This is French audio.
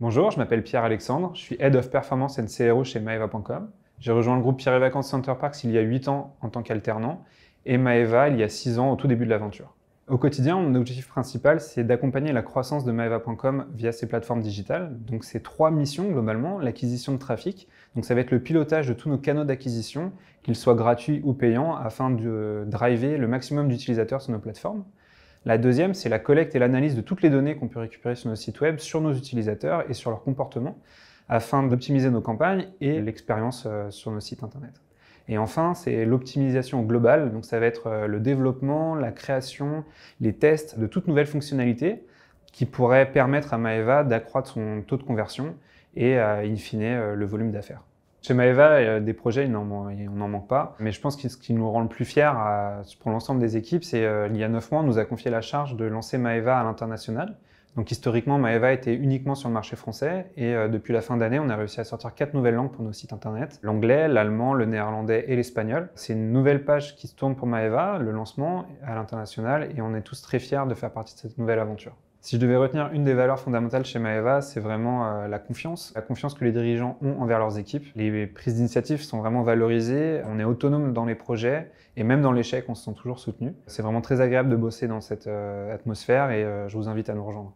Bonjour, je m'appelle Pierre-Alexandre, je suis Head of Performance and CRO chez Maeva.com. J'ai rejoint le groupe Pierre Vacances Center Parks il y a 8 ans en tant qu'alternant et Maeva il y a 6 ans au tout début de l'aventure. Au quotidien, mon objectif principal, c'est d'accompagner la croissance de Maeva.com via ses plateformes digitales. Donc, c'est trois missions globalement l'acquisition de trafic. Donc, ça va être le pilotage de tous nos canaux d'acquisition, qu'ils soient gratuits ou payants, afin de driver le maximum d'utilisateurs sur nos plateformes. La deuxième, c'est la collecte et l'analyse de toutes les données qu'on peut récupérer sur nos sites web, sur nos utilisateurs et sur leur comportement, afin d'optimiser nos campagnes et l'expérience euh, sur nos sites Internet. Et enfin, c'est l'optimisation globale, donc ça va être euh, le développement, la création, les tests de toutes nouvelles fonctionnalités qui pourraient permettre à Maeva d'accroître son taux de conversion et, euh, in fine, le volume d'affaires. Chez Maeva, des projets, on n'en manque pas. Mais je pense que ce qui nous rend le plus fiers pour l'ensemble des équipes, c'est qu'il euh, il y a neuf mois, on nous a confié la charge de lancer Maeva à l'international. Donc historiquement, Maeva était uniquement sur le marché français et euh, depuis la fin d'année, on a réussi à sortir quatre nouvelles langues pour nos sites internet l'anglais, l'allemand, le néerlandais et l'espagnol. C'est une nouvelle page qui se tourne pour Maeva, le lancement à l'international, et on est tous très fiers de faire partie de cette nouvelle aventure. Si je devais retenir une des valeurs fondamentales chez Maeva, c'est vraiment euh, la confiance. La confiance que les dirigeants ont envers leurs équipes. Les prises d'initiative sont vraiment valorisées. On est autonome dans les projets et même dans l'échec, on se sent toujours soutenu. C'est vraiment très agréable de bosser dans cette euh, atmosphère et euh, je vous invite à nous rejoindre.